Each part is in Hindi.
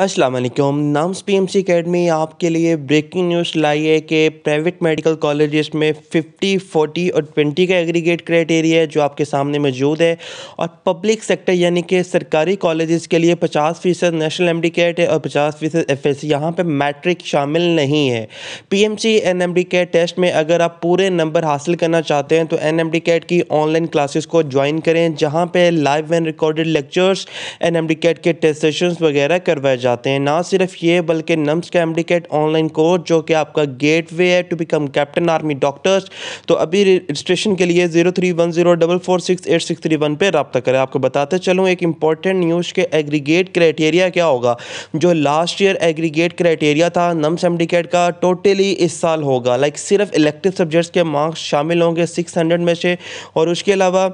अस्सलाम वालेकुम नाम्स सी अकेडमी आपके लिए ब्रेकिंग न्यूज़ लाई है कि प्राइवेट मेडिकल कॉलेजेस में 50, 40 और 20 का एग्रीगेट क्राइटेरिया है जो आपके सामने मौजूद है और पब्लिक सेक्टर यानी कि सरकारी कॉलेजेस के लिए 50 फ़ीसद नेशनल एम कैट है और 50 फ़ीसद एफ एस सी यहाँ पर मैट्रिक शामिल नहीं है P M C N M D CAT test में अगर आप पूरे नंबर हासिल करना चाहते हैं तो एन एम डी कैट की ऑनलाइन क्लासेस को ज्वाइन करें जहाँ पर live and recorded lectures N M D CAT के टेस्ट सेशन वगैरह करवाए जाते जाते हैं ना सिर्फ ये बल्कि नम्स का एमडिकेट ऑनलाइन कोर्स जो कि आपका गेट वे है to become captain army doctors तो अभी रजिस्ट्रेशन के लिए zero three one zero double four six eight six three one पर रबता करें आपको बताते चलूँ एक इंपॉर्टेंट न्यूज़ के एग्रीगेट क्राइटेरिया क्या होगा जो लास्ट ईयर एग्रीगेट क्राइटेरिया था नम्स एमडिकेट का टोटली इस साल होगा लाइक सिर्फ इलेक्टिव सब्जेक्ट्स के मार्क्स शामिल होंगे सिक्स हंड्रेड में से और उसके अलावा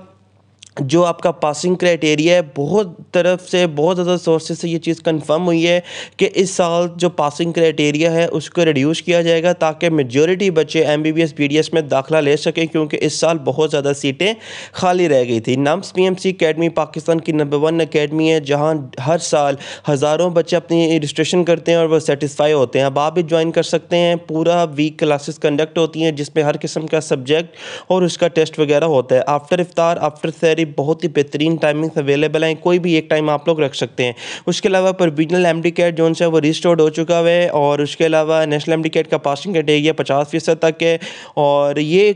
जो आपका पासिंग क्राइटेरिया है बहुत तरफ से बहुत ज़्यादा सोर्सेज से ये चीज़ कंफर्म हुई है कि इस साल जो पासिंग क्राइटेरिया है उसको रिड्यूस किया जाएगा ताकि मेजोरिटी बच्चे M B B D S में दाखिला ले सकें क्योंकि इस साल बहुत ज़्यादा सीटें खाली रह गई थी NUMS P M C academy Pakistan की नंबर वन अकेडमी है जहाँ हर साल हज़ारों बच्चे अपनी रजिस्ट्रेशन करते हैं और वह सेटिसफाई होते हैं अब आप भी ज्वाइन कर सकते हैं पूरा वीक क्लासेस कंडक्ट होती हैं जिसमें हर किस्म का सब्जेक्ट और उसका टेस्ट वगैरह होता है आफ्टर इफ्तार आफ्टर थेरी बहुत ही बेहतरीन टाइमिंग्स अवेलेबल हैं कोई भी एक टाइम आप लोग रख सकते हैं उसके अलावा प्रोविजनल एम डी कैट जो है वो रिस्टोर्ड हो चुका है और उसके अलावा नेशनल एम डी कैट का पासिंग रेट एरिया पचास फीसद तक है और ये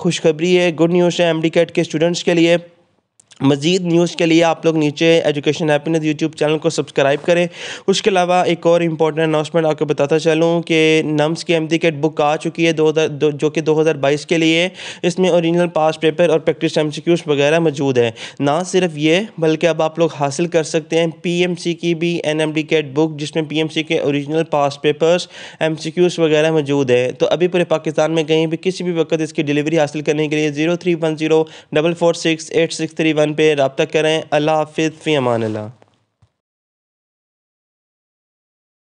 खुशखबरी है गुड न्यूज़ है एम डी कैट के स्टूडेंट्स के लिए मज़ीद न्यूज़ के लिए आप लोग नीचे एजुकेशन हैप्पीनेस यूट्यूब चैनल को सब्सक्राइब करें उसके अलावा एक और इम्पॉर्टेंट अनाउंसमेंट आपको बताता चलूँ कि नम्स की एम केट बुक आ चुकी है दो, दो जो कि 2022 के लिए इसमें ओरिजिनल पास पेपर और प्रैक्टिस एम वगैरह मौजूद हैं ना सिर्फ ये बल्कि अब आप लोग हासिल कर सकते हैं पी की भी एन एम बुक जिसमें पी के औरिजिनल पास पेपर्स एम वगैरह मौजूद हैं तो अभी पूरे पाकिस्तान में कहीं भी किसी भी वक्त इसकी डिलीवरी हासिल करने के लिए zero three one zero double four six eight six three one पे रबता करें अल्लाह हाफि फ़ी अमान ला